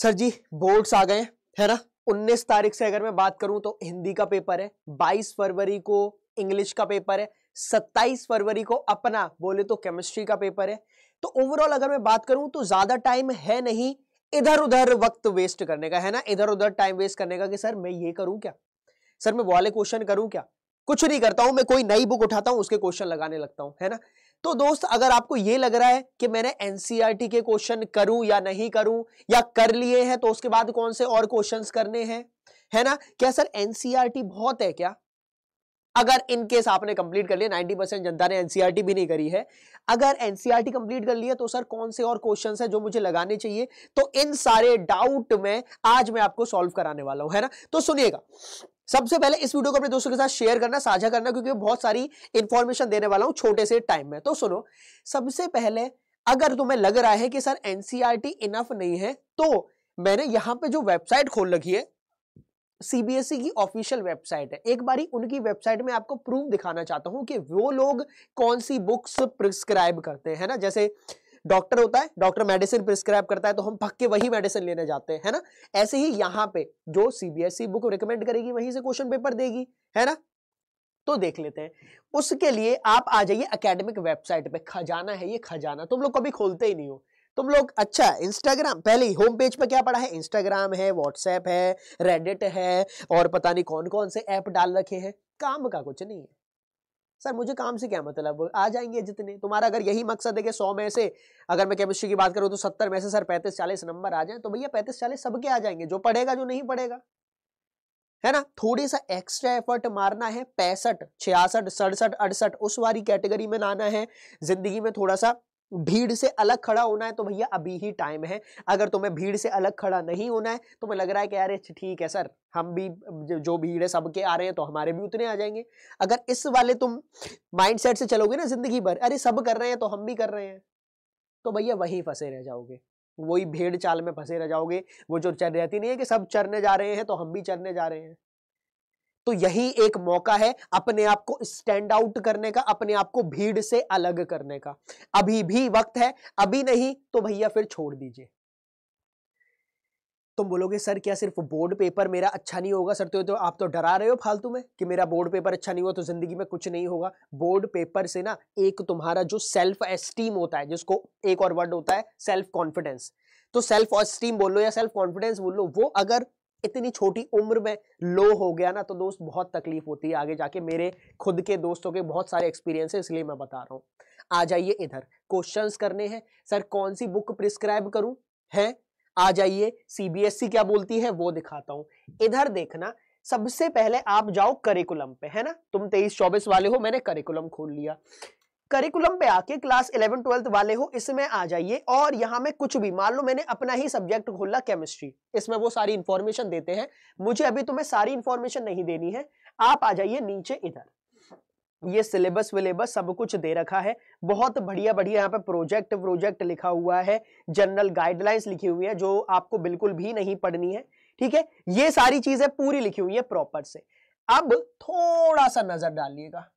sir जी boards आ गए है ना 19 तारीख से अगर मैं बात करूं तो हिंदी का पेपर है 22 फरवरी को इंग्लिश का पेपर है 27 फरवरी को अपना बोले तो केमिस्ट्री का पेपर है तो ओवरऑल अगर मैं बात करूं तो ज्यादा टाइम है नहीं इधर उधर वक्त वेस्ट करने का है ना इधर उधर टाइम वेस्ट करने का कि सर मैं ये करूं क्या सर मैं वाले क्वेश्चन करूं क्या कुछ नहीं करता हूं मैं कोई नई बुक उठाता हूं उसके क्वेश्चन लगाने लगता हूं है ना तो दोस्त अगर आपको यह लग रहा है कि मैंने एनसीईआरटी e के क्वेश्चन करूं या नहीं करूं या कर लिए हैं तो उसके बाद कौन से और क्वेश्चंस करने हैं है ना क्या सर एनसीईआरटी e बहुत है क्या अगर इनकेस आपने कंप्लीट कर लिया 90 परसेंट जनता ने एनसीईआरटी e भी नहीं करी है अगर एनसीईआरटी कंप्लीट कर लिया तो सर कौन से और क्वेश्चन है जो मुझे लगाने चाहिए तो इन सारे डाउट में आज मैं आपको सॉल्व कराने वाला हूं है ना तो सुनिएगा सबसे पहले इस वीडियो को अपने दोस्तों के साथ शेयर करना साझा करना क्योंकि बहुत सारी इंफॉर्मेशन देने वाला हूं छोटे से टाइम में तो सुनो सबसे पहले अगर तुम्हें लग रहा है कि सर एनसीईआरटी इनफ e नहीं है तो मैंने यहां पे जो वेबसाइट खोल रखी है सीबीएसई e की ऑफिशियल वेबसाइट है एक बारी उनकी वेबसाइट में आपको प्रूफ दिखाना चाहता हूं कि वो लोग कौन सी बुक्स प्रिस्क्राइब करते हैं ना जैसे डॉक्टर होता है डॉक्टर मेडिसिन प्रिस्क्राइब करता है तो हम पक्के वही मेडिसिन लेने जाते हैं ना ऐसे ही यहाँ पे जो सीबीएसई बुक रिकमेंड करेगी वहीं से क्वेश्चन पेपर देगी है ना तो देख लेते हैं उसके लिए आप आ जाइए अकेडमिक वेबसाइट पे खजाना है ये खजाना तुम लोग कभी खोलते ही नहीं हो तुम लोग अच्छा इंस्टाग्राम पहले ही होम पेज पे क्या पड़ा है इंस्टाग्राम है व्हाट्सएप है रेडिट है और पता नहीं कौन कौन से ऐप डाल रखे हैं काम का कुछ नहीं है सर मुझे काम से क्या मतलब आ जाएंगे जितने तुम्हारा अगर यही मकसद है कि सौ में से अगर मैं केमिस्ट्री की बात करूँ तो सत्तर में से सर पैंतीस चालीस नंबर आ जाए तो भैया पैंतीस चालीस सबके आ जाएंगे जो पढ़ेगा जो नहीं पढ़ेगा है ना थोड़ी सा एक्स्ट्रा एफर्ट मारना है पैंसठ छियासठ सड़सठ अड़सठ उस वाली कैटेगरी में लाना है जिंदगी में थोड़ा सा भीड़ से अलग खड़ा होना है तो भैया अभी ही टाइम है अगर तुम्हें भीड़ से अलग खड़ा नहीं होना है तो मैं लग रहा है कि यार ठीक है सर हम भी जो भीड़ है सबके आ रहे हैं तो हमारे भी उतने आ जाएंगे अगर इस वाले तुम माइंडसेट से चलोगे ना जिंदगी भर अरे सब कर रहे हैं तो हम भी कर रहे हैं तो भैया वही फंसे रह जाओगे वही भेड़ चाल में फंसे रह जाओगे वो जो चर रहती नहीं है कि सब चरने जा रहे हैं तो हम भी चरने जा रहे हैं तो यही एक मौका है अपने आप को स्टैंड आउट करने का अपने आप को भीड़ से अलग करने का अभी भी वक्त है अभी नहीं तो भैया फिर छोड़ दीजिए तुम बोलोगे सर क्या सिर्फ बोर्ड पेपर मेरा अच्छा नहीं होगा सर तो, तो आप तो डरा रहे हो फालतू में कि मेरा बोर्ड पेपर अच्छा नहीं हुआ तो जिंदगी में कुछ नहीं होगा बोर्ड पेपर से ना एक तुम्हारा जो सेल्फ एस्टीम होता है जिसको एक और वर्ड होता है सेल्फ कॉन्फिडेंस तो सेल्फ एस्टीम बोलो या सेल्फ कॉन्फिडेंस बोलो वो अगर इतनी छोटी उम्र में लो हो गया ना तो दोस्त बहुत तकलीफ होती है आगे जाके मेरे खुद के दोस्तों के बहुत सारे एक्सपीरियंस है इसलिए मैं बता रहा हूँ आ जाइए इधर क्वेश्चंस करने हैं सर कौन सी बुक प्रिस्क्राइब करूं है आ जाइए सीबीएसई e क्या बोलती है वो दिखाता हूं इधर देखना सबसे पहले आप जाओ करिकुलम पे है ना तुम तेईस चौबीस वाले हो मैंने करिकुलम खोल लिया करिकुलम पे आके क्लास इलेवन ट्वेल्थ वाले हो इसमें आ जाइए और यहाँ में कुछ भी मान लो मैंने अपना ही सब्जेक्ट खोला केमिस्ट्री इसमें वो सारी इंफॉर्मेशन देते हैं मुझे अभी तुम्हें सारी इंफॉर्मेशन नहीं देनी है आप आ जाइए नीचे इधर ये सिलेबस विलेबस सब कुछ दे रखा है बहुत बढ़िया बढ़िया यहाँ पे प्रोजेक्ट प्रोजेक्ट लिखा हुआ है जनरल गाइडलाइंस लिखी हुई है जो आपको बिल्कुल भी नहीं पढ़नी है ठीक है ये सारी चीजें पूरी लिखी हुई है प्रॉपर से अब थोड़ा सा नजर डालिएगा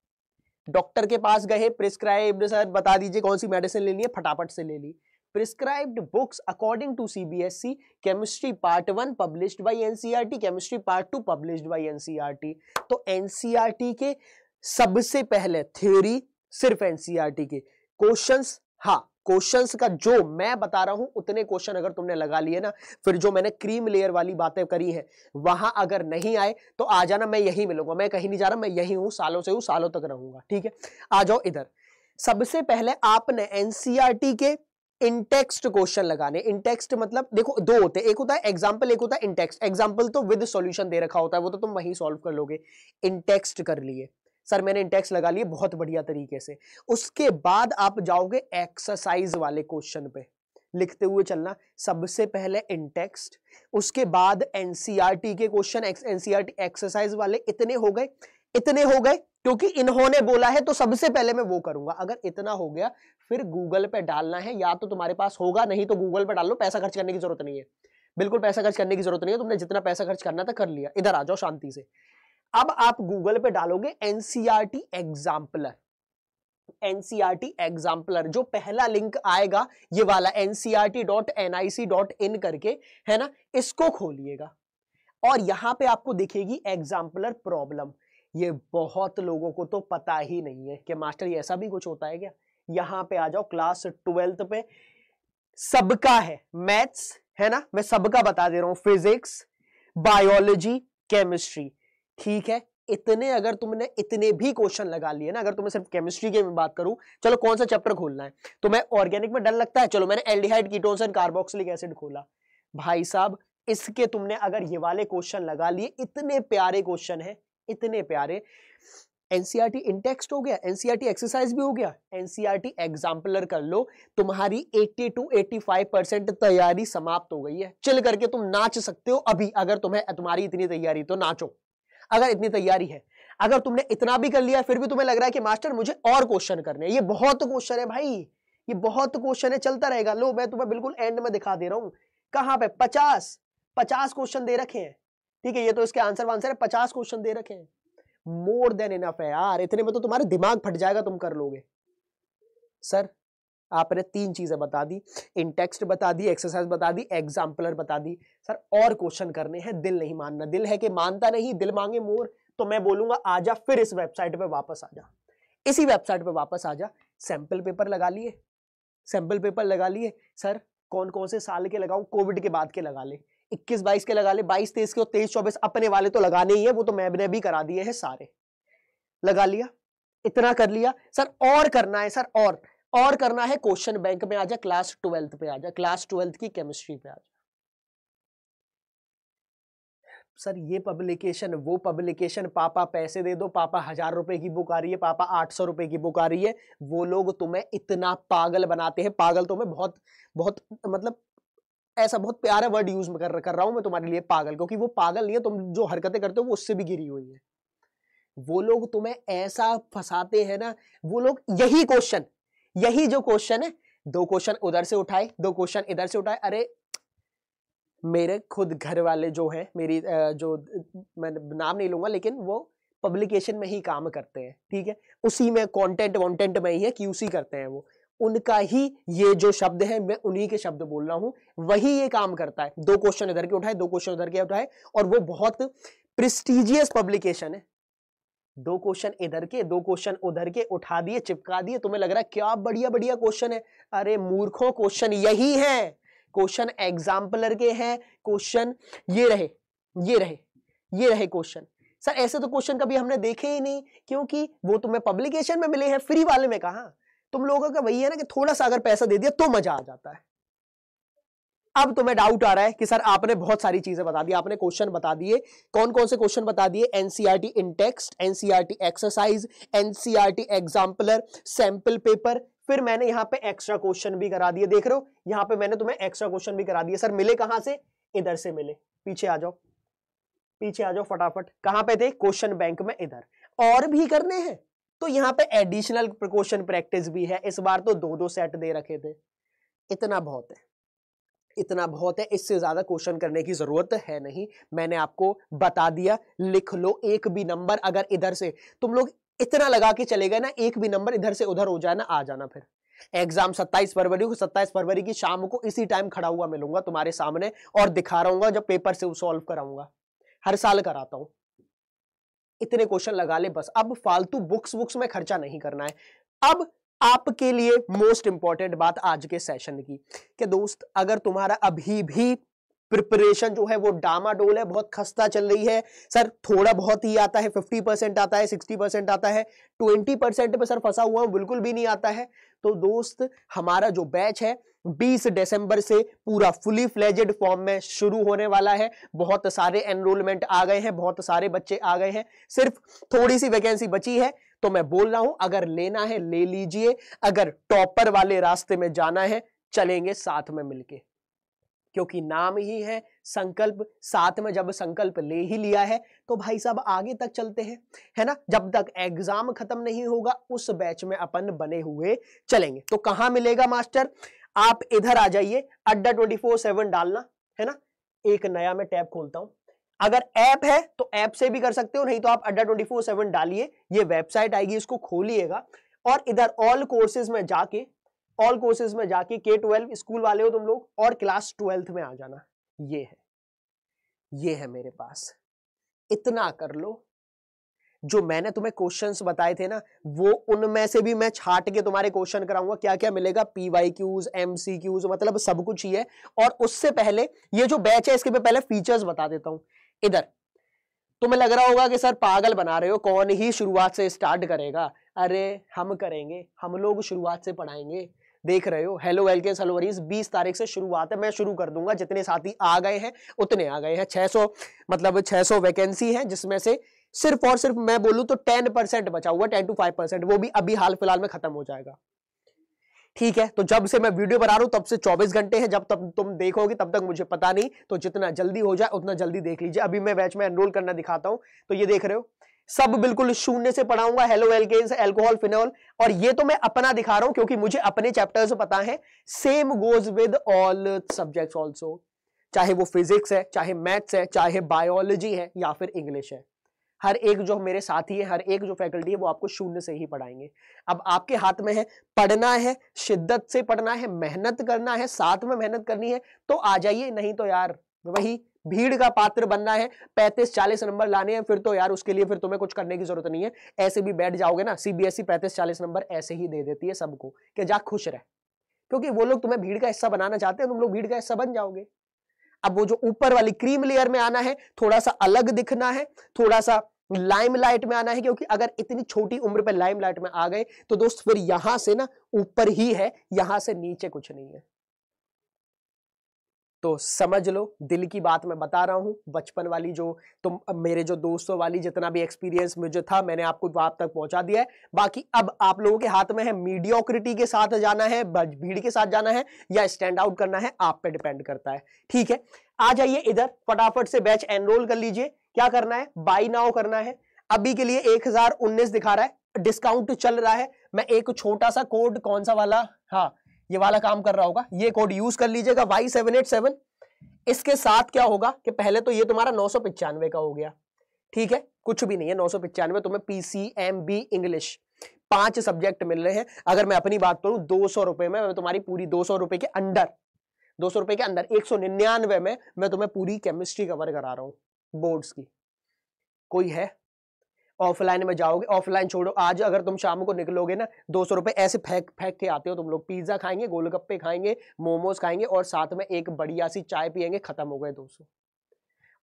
डॉक्टर के पास गए प्रिस्क्राइब सर बता दीजिए कौन सी मेडिसिन ले ली है फटाफट से ले ली prescribed books according to CBSE chemistry part one published by NCERT chemistry part two published R T तो एनसीईआरटी e के सबसे पहले थ्योरी सिर्फ एनसीईआरटी e के क्वेश्चन हाँ क्वेश्चंस का जो मैं बता रहा हूं उतने क्वेश्चन अगर तुमने लगा लिए ना फिर जो मैंने क्रीम लेयर वाली बातें करी हैं वहां अगर नहीं आए तो आ जाना मैं यही मिलूंगा मैं कहीं नहीं जा रहा मैं यही हूं सालों से हूं सालों तक रहूंगा ठीक है आ जाओ इधर सबसे पहले आपने एनसीआरटी e के इंटेक्स्ट क्वेश्चन लगाने इंटेक्स्ट मतलब देखो दो होते हैं एक होता है एग्जाम्पल एक होता है इनटेक्स्ट एग्जाम्पल तो विद सॉल्यूशन दे रखा होता है वो तो तुम वही सॉल्व कर लोगे इंटेक्स्ट कर लिए सर मैंने इंटेक्स लगा लिए बहुत बढ़िया तरीके से उसके बाद आप जाओगे एक्सरसाइज वाले क्वेश्चन पे लिखते हुए चलना सबसे पहले इंटेक्स उसके बाद एनसीईआरटी e के क्वेश्चन एनसीईआरटी एक्सरसाइज वाले इतने हो गए इतने हो गए क्योंकि इन्होंने बोला है तो सबसे पहले मैं वो करूंगा अगर इतना हो गया फिर गूगल पे डालना है या तो तुम्हारे पास होगा नहीं तो गूगल पे डाल लो पैसा खर्च करने की जरूरत नहीं है बिल्कुल पैसा खर्च करने की जरूरत नहीं है तुमने जितना पैसा खर्च करना था कर लिया इधर आ जाओ शांति से अब आप गूगल पे डालोगे एनसीआरटी एग्जाम्पलर एनसीआरटी एग्जाम्पलर जो पहला लिंक आएगा ये वाला एनसीआरटी डॉट डॉट इन करके है ना इसको खोलिएगा और यहां पे आपको दिखेगी एग्जाम्पलर प्रॉब्लम ये बहुत लोगों को तो पता ही नहीं है कि मास्टर ये ऐसा भी कुछ होता है क्या यहां पे आ जाओ क्लास ट्वेल्थ पे सबका है मैथ्स है ना मैं सबका बता दे रहा हूं फिजिक्स बायोलॉजी केमिस्ट्री ठीक है इतने अगर तुमने इतने भी क्वेश्चन लगा लिए ना अगर तुम्हें सिर्फ केमिस्ट्री के बात करूं चलो कौन सा चैप्टर खोलना है तो मैं ऑर्गेनिक में डर लगता है चलो मैंने aldehyde ketones and carboxylic acid खोला भाई साहब इसके तुमने अगर ये वाले क्वेश्चन लगा लिए इतने प्यारे क्वेश्चन है इतने प्यारे एनसीआरटी इंटेक्स्ट e हो गया एनसीआरटी एक्सरसाइज e भी हो गया एनसीआरटी एग्जाम्पलर e कर लो तुम्हारी 80 टू 85 परसेंट तैयारी समाप्त हो गई है चिल करके तुम नाच सकते हो अभी अगर तुम्हें तुम्हारी इतनी तैयारी तो नाचो अगर इतनी तैयारी है अगर तुमने इतना भी कर लिया फिर भी तुम्हें लग रहा है कि मास्टर मुझे और क्वेश्चन करने ये बहुत क्वेश्चन है भाई ये बहुत क्वेश्चन है चलता रहेगा लो मैं तुम्हें बिल्कुल एंड में दिखा दे रहा हूँ कहाँ पे पचास पचास क्वेश्चन दे रखे हैं ठीक है ये तो इसके आंसर वांसर है पचास क्वेश्चन दे रखे हैं मोर देन इनफ है यार इतने में तो तुम्हारे दिमाग फट जाएगा तुम कर लोगे सर आपने तीन चीज़ें बता दी इन टेक्स्ट बता दी एक्सरसाइज बता दी एग्जाम्पलर बता दी सर और क्वेश्चन करने हैं दिल नहीं मानना दिल है कि मानता नहीं दिल मांगे मोर तो मैं बोलूंगा आजा फिर इस वेबसाइट पे वापस आ जा इसी वेबसाइट पे वापस आ जा सैंपल पेपर लगा लिए सैंपल पेपर लगा लिए सर कौन कौन से साल के लगाऊ कोविड के बाद के लगा ले इक्कीस बाईस के लगा ले बाईस तेईस के और तेईस चौबीस अपने वाले तो लगाने ही है वो तो मैब ने भी करा दिए हैं सारे लगा लिया इतना कर लिया सर और करना है सर और और करना है क्वेश्चन बैंक में आ जा क्लास ट्वेल्थ पे आ जा क्लास ट्वेल्थ की केमिस्ट्री पे आ जा सर ये पब्लिकेशन वो पब्लिकेशन पापा पैसे दे दो पापा हजार रुपए की बुक आ रही है पापा आठ सौ रुपए की बुक आ रही है वो लोग तुम्हें इतना पागल बनाते हैं पागल तुम्हें तो बहुत बहुत मतलब ऐसा बहुत प्यारा वर्ड यूज कर कर रहा हूं मैं तुम्हारे लिए पागल क्योंकि वो पागल नहीं है तुम जो हरकतें करते हो वो उससे भी गिरी हुई है वो लोग तुम्हें ऐसा फंसाते हैं ना वो लोग यही क्वेश्चन यही जो क्वेश्चन है दो क्वेश्चन उधर से उठाए दो क्वेश्चन इधर से उठाए अरे मेरे खुद घर वाले जो है मेरी जो मैं नाम नहीं लूंगा लेकिन वो पब्लिकेशन में ही काम करते हैं ठीक है उसी में कंटेंट वॉन्टेंट में ही है क्यूसी करते हैं वो उनका ही ये जो शब्द है मैं उन्हीं के शब्द बोल रहा हूं वही ये काम करता है दो क्वेश्चन इधर के उठाए दो क्वेश्चन उधर के उठाए और वो बहुत प्रिस्टीजियस पब्लिकेशन है दो क्वेश्चन इधर के दो क्वेश्चन उधर के उठा दिए चिपका दिए तुम्हें लग रहा है क्या बढ़िया बढ़िया क्वेश्चन है अरे मूर्खों क्वेश्चन यही है क्वेश्चन एग्जाम्पलर के हैं क्वेश्चन ये रहे ये रहे ये रहे क्वेश्चन सर ऐसे तो क्वेश्चन कभी हमने देखे ही नहीं क्योंकि वो तुम्हें पब्लिकेशन में मिले हैं फ्री वाले में कहा तुम लोगों का वही है ना कि थोड़ा सा अगर पैसा दे दिया तो मजा आ जाता है अब तुम्हें डाउट आ रहा है कि सर आपने बहुत सारी चीजें बता दी आपने क्वेश्चन बता दिए कौन कौन से क्वेश्चन बता दिए NCERT in text NCERT exercise NCERT exemplar sample paper फिर मैंने यहाँ पे एक्स्ट्रा क्वेश्चन भी करा दिए देख रहे हो यहाँ पे मैंने तुम्हें एक्स्ट्रा क्वेश्चन भी करा दिए सर मिले कहां से इधर से मिले पीछे आ जाओ पीछे आ जाओ फटाफट कहाँ पे थे क्वेश्चन बैंक में इधर और भी करने हैं तो यहाँ पे एडिशनल क्वेश्चन प्रैक्टिस भी है इस बार तो दो दो सेट दे रखे थे इतना बहुत है इतना बहुत है इससे ज़्यादा क्वेश्चन करने की ज़रूरत है नहीं मैंने आपको बता दिया लिख लो एक भी नंबर अगर इधर से तुम लोग इतना लगा के चले गए ना एक भी नंबर इधर से उधर हो जाए ना आ जाना फिर एग्जाम 27 फरवरी को 27 फरवरी की शाम को इसी टाइम खड़ा हुआ मिलूंगा तुम्हारे सामने और दिखा रहा जब पेपर से सॉल्व कराऊंगा हर साल कराता हूँ इतने क्वेश्चन लगा ले बस अब फालतू बुक्स बुक्स में खर्चा नहीं करना है अब आपके लिए मोस्ट इंपॉर्टेंट बात आज के सेशन की कि दोस्त अगर तुम्हारा अभी भी प्रिपरेशन जो है वो डामाडोल है बहुत खस्ता चल रही है सर थोड़ा बहुत ही आता है फिफ्टी परसेंट आता है सिक्सटी परसेंट आता है ट्वेंटी परसेंट पर सर फंसा हुआ बिल्कुल भी नहीं आता है तो दोस्त हमारा जो बैच है 20 दिसंबर से पूरा फुली फ्लेजेड फॉर्म में शुरू होने वाला है बहुत सारे एनरोलमेंट आ गए हैं बहुत सारे बच्चे आ गए हैं सिर्फ थोड़ी सी वैकेंसी बची है तो मैं बोल रहा हूं अगर लेना है ले लीजिए अगर टॉपर वाले रास्ते में जाना है चलेंगे साथ में मिलके क्योंकि नाम ही है संकल्प साथ में जब संकल्प ले ही लिया है तो भाई साहब आगे तक चलते हैं है ना जब तक एग्जाम खत्म नहीं होगा उस बैच में अपन बने हुए चलेंगे तो कहां मिलेगा मास्टर आप इधर आ जाइए अड्डा ट्वेंटी फोर सेवन डालना है ना एक नया मैं टैब खोलता हूं अगर ऐप है तो ऐप से भी कर सकते हो नहीं तो आप अड्डा ट्वेंटी फोर सेवन डालिए ये वेबसाइट आएगी इसको खोलिएगा और इधर ऑल कोर्सेज में जाके ऑल कोर्सेज में जाके के ट्वेल्व स्कूल वाले हो तुम लोग और क्लास ट्वेल्थ में आ जाना ये है ये है मेरे पास इतना कर लो जो मैंने तुम्हें क्वेश्चंस बताए थे ना वो उनमें से भी मैं छाट के तुम्हारे क्वेश्चन कराऊंगा क्या क्या मिलेगा P Y Qs M C Qs मतलब सब कुछ ही है और उससे पहले ये जो बैच है इसके पे पहले फीचर्स बता देता हूँ इधर तुम्हें लग रहा होगा कि सर पागल बना रहे हो कौन ही शुरुआत से स्टार्ट करेगा अरे हम करेंगे हम लोग शुरुआत से पढ़ाएंगे देख रहे हो हेलो एल के सलोरीज बीस तारीख से शुरुआत है मैं शुरू कर दूंगा जितने साथी आ गए हैं उतने आ गए हैं 600 मतलब 600 वैकेंसी है जिसमें से सिर्फ और सिर्फ मैं बोलूं तो 10 परसेंट बचा हुआ 10 टू 5 परसेंट वो भी अभी हाल फिलहाल में खत्म हो जाएगा ठीक है तो जब से मैं वीडियो बना रहा हूं तब से 24 घंटे हैं जब तक तुम देखोगे तब तक मुझे पता नहीं तो जितना जल्दी हो जाए उतना जल्दी देख लीजिए अभी मैं बैच में एनरोल करना दिखाता हूं तो ये देख रहे हो सब बिल्कुल शून्य से पढ़ाऊंगा हेलो एल्केन्स एल्कोहल फिनोल और ये तो मैं अपना दिखा रहा हूं क्योंकि मुझे अपने चैप्टर से पता है same goes with all subject also चाहे वो फिजिक्स है चाहे मैथ्स है चाहे बायोलॉजी है या फिर इंग्लिश है हर एक जो मेरे साथी है हर एक जो फैकल्टी है वो आपको शून्य से ही पढ़ाएंगे अब आपके हाथ में है पढ़ना है शिद्दत से पढ़ना है मेहनत करना है साथ में मेहनत करनी है तो आ जाइए नहीं तो यार वही भीड़ का पात्र बनना है पैंतीस चालीस नंबर लाने हैं फिर तो यार उसके लिए फिर तुम्हें कुछ करने की जरूरत नहीं है ऐसे भी बैठ जाओगे ना सीबीएसई e पैंतीस चालीस नंबर ऐसे ही दे देती है सबको कि जा खुश रह क्योंकि वो लोग तुम्हें भीड़ का हिस्सा बनाना चाहते हैं तुम लोग भीड़ का हिस्सा बन जाओगे अब वो जो ऊपर वाली क्रीम लेयर में आना है थोड़ा सा अलग दिखना है थोड़ा सा लाइमलाइट में आना है क्योंकि अगर इतनी छोटी उम्र पर लाइमलाइट में आ गए तो दोस्त फिर यहां से ना ऊपर ही है यहां से नीचे कुछ नहीं है तो समझ लो दिल की बात मैं बता रहा हूं बचपन वाली जो तुम तो मेरे जो दोस्तों वाली जितना भी एक्सपीरियंस मुझे था मैंने आपको आप तक पहुंचा दिया है बाकी अब आप लोगों के हाथ में है मीडियोक्रिटी के साथ जाना है भीड़ के साथ जाना है या स्टैंड आउट करना है आप पे डिपेंड करता है ठीक है आ जाइए इधर फटाफट से बैच एनरोल कर लीजिए क्या करना है बाई नाउ करना है अभी के लिए 1019 दिखा रहा है डिस्काउंट चल रहा है मैं एक छोटा सा कोड कौन सा वाला हाँ ये वाला काम कर रहा होगा ये कोड यूज कर लीजिएगा वाई सेवन एट सेवन इसके साथ क्या होगा कि पहले तो ये तुम्हारा नौ सौ पिचानवे का हो गया ठीक है कुछ भी नहीं है नौ सौ पिचानवे तुम्हें पीसीएमबी इंग्लिश पांच सब्जेक्ट मिल रहे हैं अगर मैं अपनी बात करूं दो सौ रुपए में मैं तुम्हारी पूरी दो सौ रुपए के अंडर दो सौ रुपए के अंदर एक सौ निन्यानवे में मैं तुम्हें पूरी केमिस्ट्री कवर करा रहा हूं बोर्ड्स की कोई है ऑफलाइन में जाओगे ऑफलाइन छोड़ो आज अगर तुम शाम को निकलोगे ना दो सौ रुपये ऐसे फेंक फेंक के आते हो तुम लोग पिज्ज़ा खाएंगे गोलगप्पे खाएंगे मोमोज खाएंगे और साथ में एक बढ़िया सी चाय पियेंगे खत्म हो गए दो सौ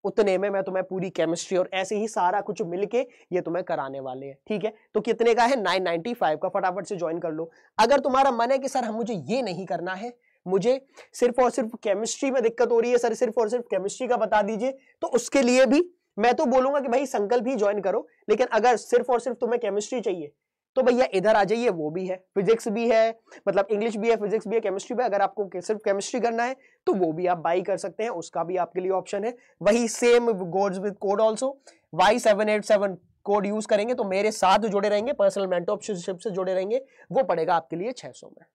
उतने में मैं तुम्हें पूरी केमिस्ट्री और ऐसे ही सारा कुछ मिलके ये तुम्हें कराने वाले हैं ठीक है तो कितने का है 995 का फटाफट से ज्वाइन कर लो अगर तुम्हारा मन है कि सर हम मुझे ये नहीं करना है मुझे सिर्फ और सिर्फ केमिस्ट्री में दिक्कत हो रही है सर सिर्फ और सिर्फ केमिस्ट्री का बता दीजिए तो उसके लिए भी मैं तो बोलूंगा कि भाई संकल्प ही ज्वाइन करो लेकिन अगर सिर्फ और सिर्फ तुम्हें केमिस्ट्री चाहिए तो भैया इधर आ जाइए वो भी है फिजिक्स भी है मतलब इंग्लिश भी है फिजिक्स भी है केमिस्ट्री भी है अगर आपको सिर्फ केमिस्ट्री करना है तो वो भी आप बाई कर सकते हैं उसका भी आपके लिए ऑप्शन है वही same goes with code also Y seven eight seven code use करेंगे तो मेरे साथ जुड़े रहेंगे पर्सनल मेंटरशिप से जुड़े रहेंगे वो पड़ेगा आपके लिए सौ में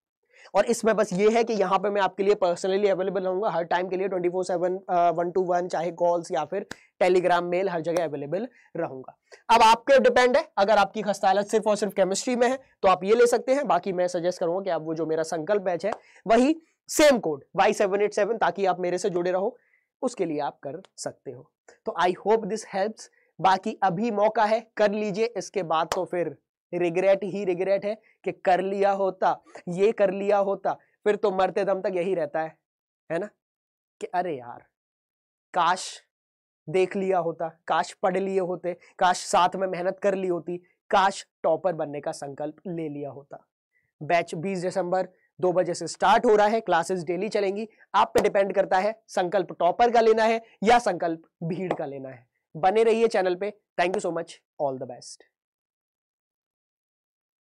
और इसमें बस ये है कि यहाँ पे मैं आपके लिए पर्सनली अवेलेबल रहूँगा हर टाइम के लिए twenty four seven one two one चाहे कॉल्स या फिर टेलीग्राम मेल हर जगह अवेलेबल रहूंगा अब आपके डिपेंड है अगर आपकी खस्तालत सिर्फ और सिर्फ केमिस्ट्री में है तो आप ये ले सकते हैं बाकी मैं सजेस्ट करूंगा कि आप वो जो मेरा संकल्प बैच है वही same code Y seven eight seven ताकि आप मेरे से जुड़े रहो उसके लिए आप कर सकते हो तो आई होप दिस हेल्प्स बाकी अभी मौका है कर लीजिए इसके बाद तो फिर रिग्रेट ही रिग्रेट है कि कर लिया होता ये कर लिया होता फिर तो मरते दम तक यही रहता है है ना कि अरे यार काश देख लिया होता काश पढ़ लिए होते काश साथ में मेहनत कर ली होती काश टॉपर बनने का संकल्प ले लिया होता बैच 20 दिसंबर दो बजे से स्टार्ट हो रहा है क्लासेस डेली चलेंगी आप पे डिपेंड करता है संकल्प टॉपर का लेना है या संकल्प भीड़ का लेना है बने रहिए चैनल पे thank you so much all the best